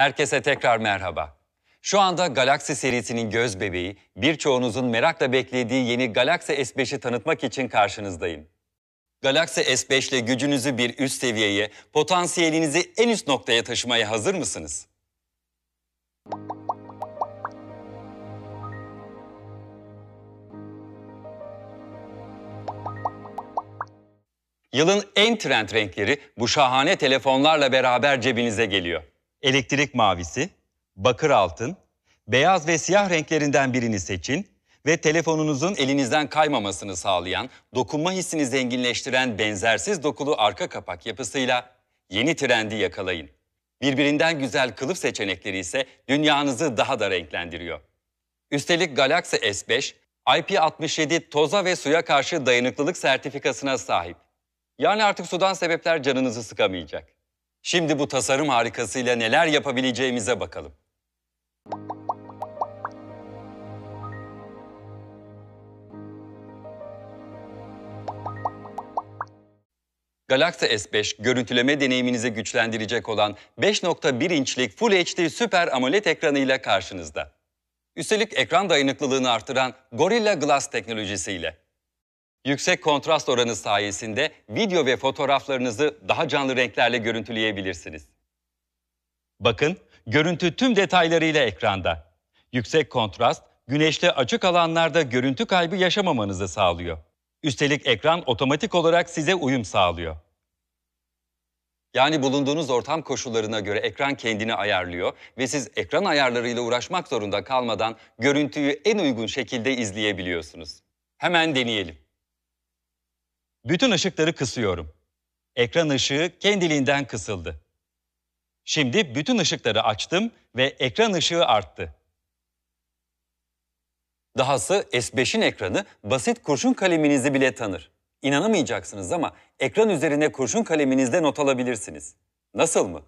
Herkese tekrar merhaba. Şu anda Galaxy serisinin göz bebeği, birçoğunuzun merakla beklediği yeni Galaxy S5'i tanıtmak için karşınızdayım. Galaxy S5 ile gücünüzü bir üst seviyeye, potansiyelinizi en üst noktaya taşımaya hazır mısınız? Yılın en trend renkleri bu şahane telefonlarla beraber cebinize geliyor elektrik mavisi, bakır altın, beyaz ve siyah renklerinden birini seçin ve telefonunuzun elinizden kaymamasını sağlayan, dokunma hissini zenginleştiren benzersiz dokulu arka kapak yapısıyla yeni trendi yakalayın. Birbirinden güzel kılıf seçenekleri ise dünyanızı daha da renklendiriyor. Üstelik Galaxy S5, IP67 toza ve suya karşı dayanıklılık sertifikasına sahip. Yani artık sudan sebepler canınızı sıkamayacak. Şimdi bu tasarım harikasıyla neler yapabileceğimize bakalım. Galaxy S5 görüntüleme deneyiminizi güçlendirecek olan 5.1 inçlik Full HD Super AMOLED ekranıyla karşınızda. Üstelik ekran dayanıklılığını artıran Gorilla Glass teknolojisiyle. Yüksek kontrast oranı sayesinde video ve fotoğraflarınızı daha canlı renklerle görüntüleyebilirsiniz. Bakın, görüntü tüm detaylarıyla ekranda. Yüksek kontrast, güneşli açık alanlarda görüntü kaybı yaşamamanızı sağlıyor. Üstelik ekran otomatik olarak size uyum sağlıyor. Yani bulunduğunuz ortam koşullarına göre ekran kendini ayarlıyor ve siz ekran ayarlarıyla uğraşmak zorunda kalmadan görüntüyü en uygun şekilde izleyebiliyorsunuz. Hemen deneyelim. Bütün ışıkları kısıyorum. Ekran ışığı kendiliğinden kısıldı. Şimdi bütün ışıkları açtım ve ekran ışığı arttı. Dahası S5'in ekranı basit kurşun kaleminizi bile tanır. İnanamayacaksınız ama ekran üzerine kurşun kaleminizle not alabilirsiniz. Nasıl mı?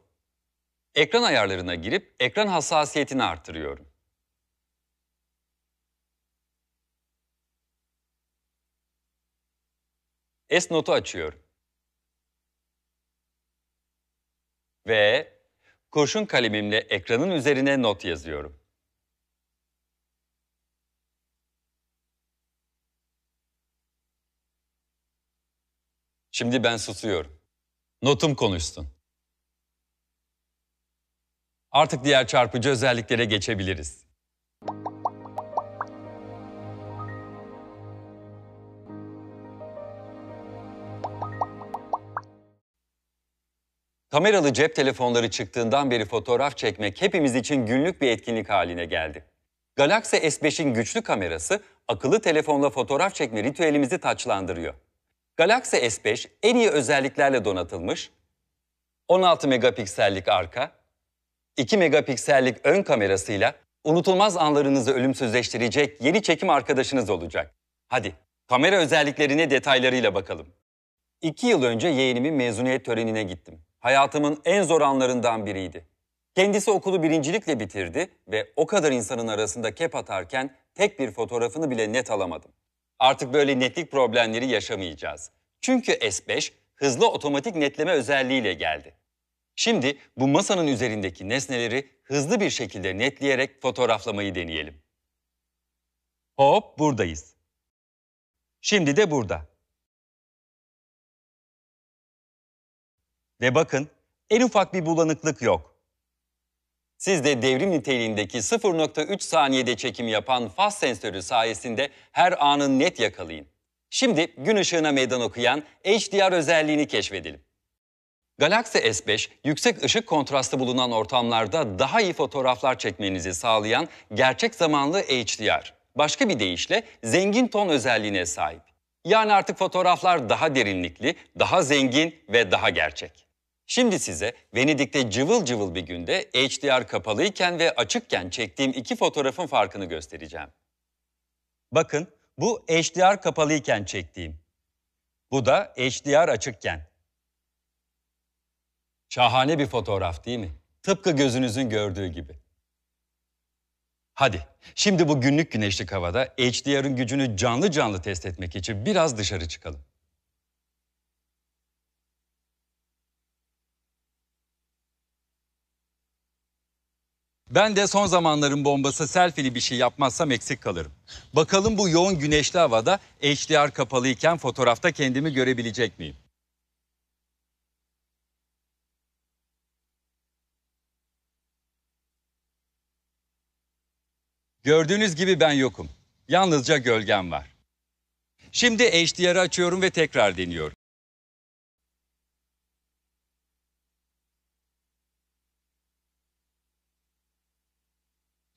Ekran ayarlarına girip ekran hassasiyetini artırıyorum. S notu açıyorum. Ve kurşun kalemimle ekranın üzerine not yazıyorum. Şimdi ben susuyorum. Notum konuşsun. Artık diğer çarpıcı özelliklere geçebiliriz. Kameralı cep telefonları çıktığından beri fotoğraf çekmek hepimiz için günlük bir etkinlik haline geldi. Galaxy S5'in güçlü kamerası akıllı telefonla fotoğraf çekme ritüelimizi taçlandırıyor. Galaxy S5 en iyi özelliklerle donatılmış, 16 megapiksellik arka, 2 megapiksellik ön kamerasıyla unutulmaz anlarınızı ölümsüzleştirecek yeni çekim arkadaşınız olacak. Hadi kamera özelliklerine detaylarıyla bakalım. 2 yıl önce yeğenimin mezuniyet törenine gittim. Hayatımın en zor anlarından biriydi. Kendisi okulu birincilikle bitirdi ve o kadar insanın arasında kep atarken tek bir fotoğrafını bile net alamadım. Artık böyle netlik problemleri yaşamayacağız. Çünkü S5 hızlı otomatik netleme özelliğiyle geldi. Şimdi bu masanın üzerindeki nesneleri hızlı bir şekilde netleyerek fotoğraflamayı deneyelim. Hop buradayız. Şimdi de burada. Ve bakın en ufak bir bulanıklık yok. Siz de devrim niteliğindeki 0.3 saniyede çekim yapan faz sensörü sayesinde her anın net yakalayın. Şimdi gün ışığına meydan okuyan HDR özelliğini keşfedelim. Galaxy S5, yüksek ışık kontrastı bulunan ortamlarda daha iyi fotoğraflar çekmenizi sağlayan gerçek zamanlı HDR. Başka bir deyişle zengin ton özelliğine sahip. Yani artık fotoğraflar daha derinlikli, daha zengin ve daha gerçek. Şimdi size Venedik'te cıvıl cıvıl bir günde HDR kapalıyken ve açıkken çektiğim iki fotoğrafın farkını göstereceğim. Bakın bu HDR kapalıyken çektiğim. Bu da HDR açıkken. Şahane bir fotoğraf değil mi? Tıpkı gözünüzün gördüğü gibi. Hadi şimdi bu günlük güneşlik havada HDR'ın gücünü canlı canlı test etmek için biraz dışarı çıkalım. Ben de son zamanların bombası selfie'li bir şey yapmazsam eksik kalırım. Bakalım bu yoğun güneşli havada HDR kapalıyken fotoğrafta kendimi görebilecek miyim? Gördüğünüz gibi ben yokum. Yalnızca gölgem var. Şimdi HDR'ı açıyorum ve tekrar deniyorum.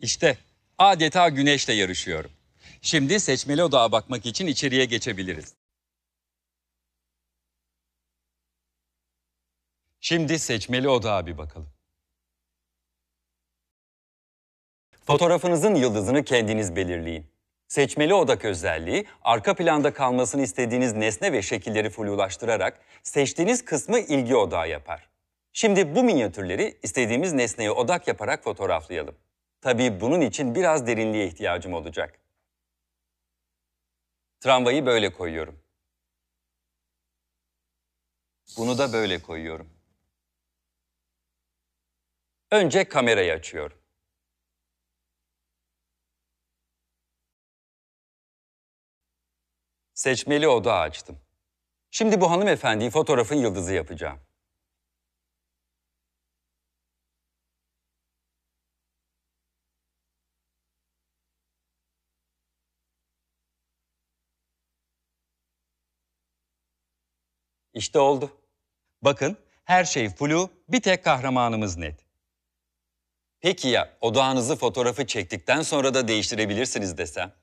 İşte adeta güneşle yarışıyorum. Şimdi seçmeli odağa bakmak için içeriye geçebiliriz. Şimdi seçmeli odağa bir bakalım. Fotoğrafınızın yıldızını kendiniz belirleyin. Seçmeli odak özelliği, arka planda kalmasını istediğiniz nesne ve şekilleri flulaştırarak seçtiğiniz kısmı ilgi odağı yapar. Şimdi bu minyatürleri istediğimiz nesneye odak yaparak fotoğraflayalım. Tabii bunun için biraz derinliğe ihtiyacım olacak. Tramvayı böyle koyuyorum. Bunu da böyle koyuyorum. Önce kamerayı açıyorum. Seçmeli oda açtım. Şimdi bu hanımefendiyi fotoğrafın yıldızı yapacağım. İşte oldu. Bakın her şey flu, bir tek kahramanımız net. Peki ya odağınızı fotoğrafı çektikten sonra da değiştirebilirsiniz desem?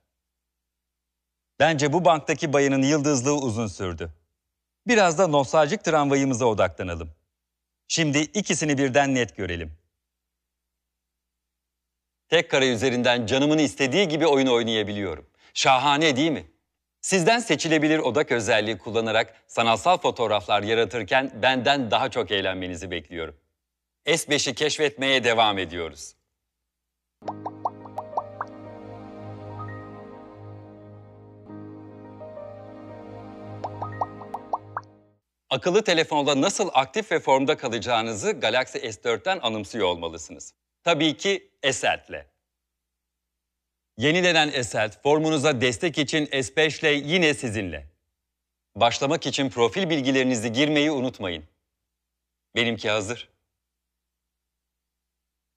Bence bu banktaki bayının yıldızlığı uzun sürdü. Biraz da nostaljik tramvayımıza odaklanalım. Şimdi ikisini birden net görelim. Tek kare üzerinden canımın istediği gibi oyun oynayabiliyorum. Şahane değil mi? Sizden seçilebilir odak özelliği kullanarak sanatsal fotoğraflar yaratırken benden daha çok eğlenmenizi bekliyorum. S5'i keşfetmeye devam ediyoruz. Akıllı telefonda nasıl aktif ve formda kalacağınızı Galaxy S4'ten anımsıyor olmalısınız. Tabii ki Esert'le. Yenilenen Eselt formunuza destek için S5 ile yine sizinle. Başlamak için profil bilgilerinizi girmeyi unutmayın. Benimki hazır.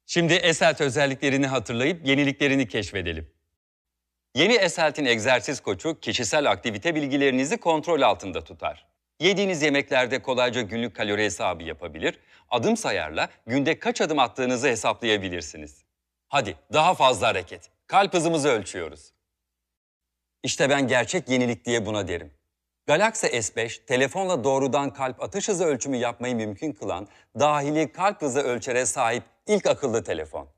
Şimdi Eselt özelliklerini hatırlayıp yeniliklerini keşfedelim. Yeni Eselt'in egzersiz koçu kişisel aktivite bilgilerinizi kontrol altında tutar. Yediğiniz yemeklerde kolayca günlük kalori hesabı yapabilir, adım sayarla günde kaç adım attığınızı hesaplayabilirsiniz. Hadi daha fazla hareket. Kalp hızımızı ölçüyoruz. İşte ben gerçek yenilik diye buna derim. Galaxy S5, telefonla doğrudan kalp atış hızı ölçümü yapmayı mümkün kılan dahili kalp hızı ölçere sahip ilk akıllı telefon.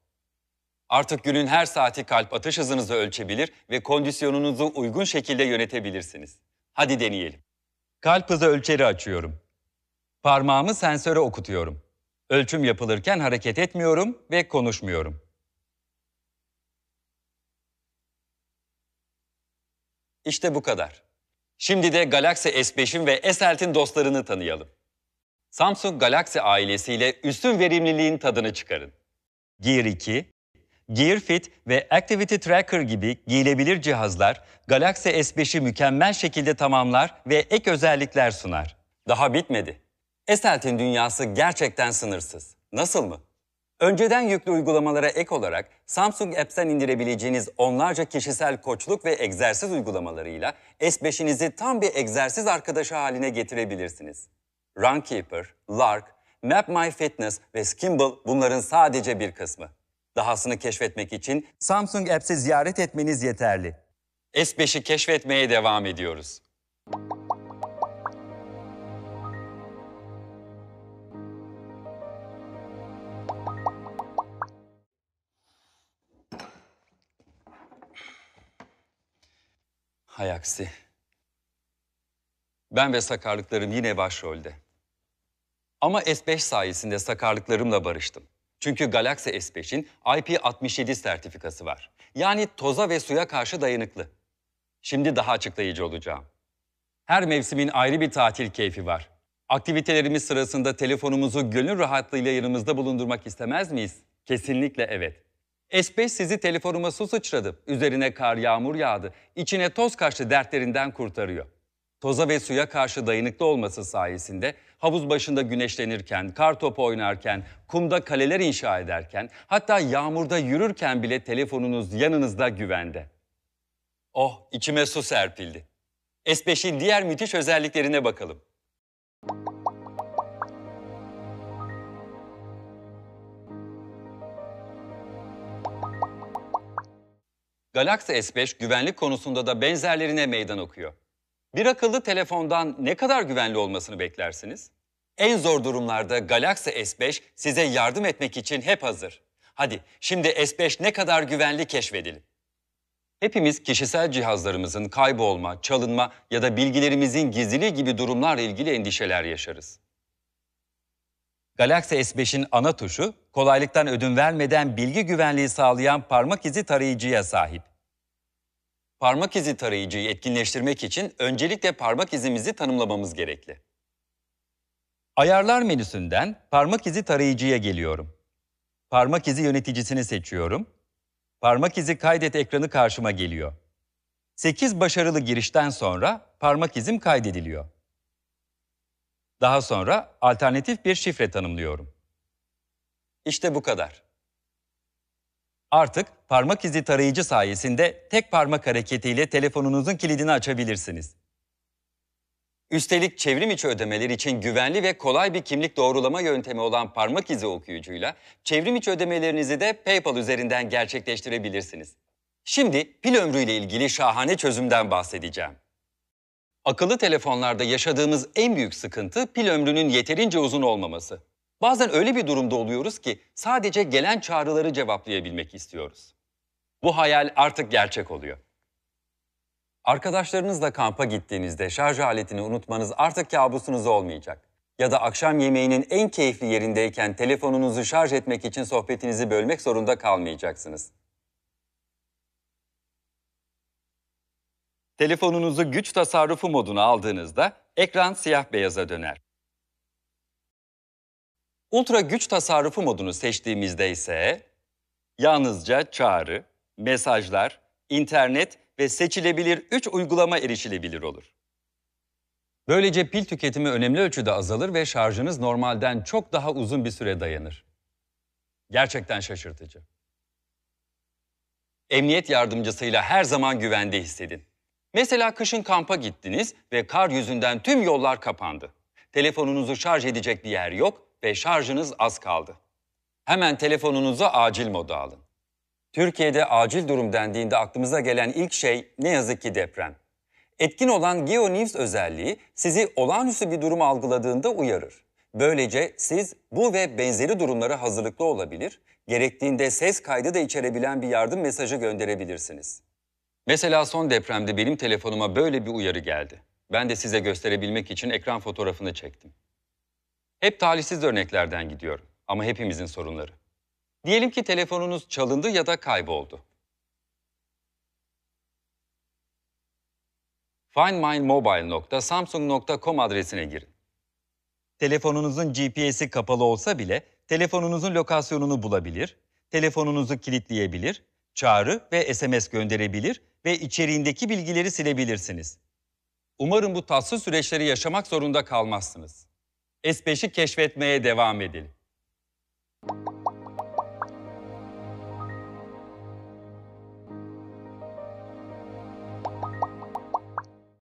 Artık günün her saati kalp atış hızınızı ölçebilir ve kondisyonunuzu uygun şekilde yönetebilirsiniz. Hadi deneyelim. Kalp hızı ölçeri açıyorum. Parmağımı sensöre okutuyorum. Ölçüm yapılırken hareket etmiyorum ve konuşmuyorum. İşte bu kadar. Şimdi de Galaxy S5'in ve S6'in dostlarını tanıyalım. Samsung Galaxy ailesiyle üstün verimliliğin tadını çıkarın. Gear 2, Gear Fit ve Activity Tracker gibi giyilebilir cihazlar Galaxy S5'i mükemmel şekilde tamamlar ve ek özellikler sunar. Daha bitmedi. s Eselt'in dünyası gerçekten sınırsız. Nasıl mı? Önceden yüklü uygulamalara ek olarak Samsung Apps'ten indirebileceğiniz onlarca kişisel koçluk ve egzersiz uygulamalarıyla S5'inizi tam bir egzersiz arkadaşı haline getirebilirsiniz. Runkeeper, Lark, MapMyFitness ve Skimble bunların sadece bir kısmı. Dahasını keşfetmek için Samsung Apps'i ziyaret etmeniz yeterli. S5'i keşfetmeye devam ediyoruz. Hay aksi. Ben ve sakarlıklarım yine başrolde. Ama S5 sayesinde sakarlıklarımla barıştım. Çünkü Galaxy S5'in IP67 sertifikası var. Yani toza ve suya karşı dayanıklı. Şimdi daha açıklayıcı olacağım. Her mevsimin ayrı bir tatil keyfi var. Aktivitelerimiz sırasında telefonumuzu gönül rahatlığıyla yanımızda bulundurmak istemez miyiz? Kesinlikle evet. S5 sizi telefonuma su sıçradı, üzerine kar yağmur yağdı, İçine toz kaçtı dertlerinden kurtarıyor. Toza ve suya karşı dayanıklı olması sayesinde havuz başında güneşlenirken, kar topu oynarken, kumda kaleler inşa ederken, hatta yağmurda yürürken bile telefonunuz yanınızda güvende. Oh, içime su serpildi. S5'in diğer müthiş özelliklerine bakalım. Galaxy S5 güvenlik konusunda da benzerlerine meydan okuyor. Bir akıllı telefondan ne kadar güvenli olmasını beklersiniz? En zor durumlarda Galaxy S5 size yardım etmek için hep hazır. Hadi şimdi S5 ne kadar güvenli keşfedelim. Hepimiz kişisel cihazlarımızın kaybolma, çalınma ya da bilgilerimizin gizliliği gibi durumlarla ilgili endişeler yaşarız. Galaxy S5'in ana tuşu kolaylıktan ödün vermeden bilgi güvenliği sağlayan parmak izi tarayıcıya sahip. Parmak izi tarayıcıyı etkinleştirmek için öncelikle parmak izimizi tanımlamamız gerekli. Ayarlar menüsünden parmak izi tarayıcıya geliyorum. Parmak izi yöneticisini seçiyorum. Parmak izi kaydet ekranı karşıma geliyor. 8 başarılı girişten sonra parmak izim kaydediliyor. Daha sonra alternatif bir şifre tanımlıyorum. İşte bu kadar. Artık parmak izi tarayıcı sayesinde tek parmak hareketiyle telefonunuzun kilidini açabilirsiniz. Üstelik çevrim içi ödemeler için güvenli ve kolay bir kimlik doğrulama yöntemi olan parmak izi okuyucuyla çevrim içi ödemelerinizi de PayPal üzerinden gerçekleştirebilirsiniz. Şimdi pil ömrüyle ilgili şahane çözümden bahsedeceğim. Akıllı telefonlarda yaşadığımız en büyük sıkıntı pil ömrünün yeterince uzun olmaması. Bazen öyle bir durumda oluyoruz ki sadece gelen çağrıları cevaplayabilmek istiyoruz. Bu hayal artık gerçek oluyor. Arkadaşlarınızla kampa gittiğinizde şarj aletini unutmanız artık kabusunuz olmayacak. Ya da akşam yemeğinin en keyifli yerindeyken telefonunuzu şarj etmek için sohbetinizi bölmek zorunda kalmayacaksınız. Telefonunuzu güç tasarrufu moduna aldığınızda ekran siyah beyaza döner. Ultra güç tasarrufu modunu seçtiğimizde ise yalnızca çağrı, mesajlar, internet ve seçilebilir 3 uygulama erişilebilir olur. Böylece pil tüketimi önemli ölçüde azalır ve şarjınız normalden çok daha uzun bir süre dayanır. Gerçekten şaşırtıcı. Emniyet yardımcısıyla her zaman güvende hissedin. Mesela kışın kampa gittiniz ve kar yüzünden tüm yollar kapandı. Telefonunuzu şarj edecek bir yer yok ve şarjınız az kaldı. Hemen telefonunuzu acil moda alın. Türkiye'de acil durum dendiğinde aklımıza gelen ilk şey ne yazık ki deprem. Etkin olan GeoNews özelliği sizi olağanüstü bir durum algıladığında uyarır. Böylece siz bu ve benzeri durumlara hazırlıklı olabilir, gerektiğinde ses kaydı da içerebilen bir yardım mesajı gönderebilirsiniz. Mesela son depremde benim telefonuma böyle bir uyarı geldi. Ben de size gösterebilmek için ekran fotoğrafını çektim. Hep talihsiz örneklerden gidiyorum ama hepimizin sorunları. Diyelim ki telefonunuz çalındı ya da kayboldu. findmymobile.samsung.com adresine girin. Telefonunuzun GPS'i kapalı olsa bile telefonunuzun lokasyonunu bulabilir, telefonunuzu kilitleyebilir, çağrı ve SMS gönderebilir ve içeriğindeki bilgileri silebilirsiniz. Umarım bu tatsız süreçleri yaşamak zorunda kalmazsınız. S5'i keşfetmeye devam edelim.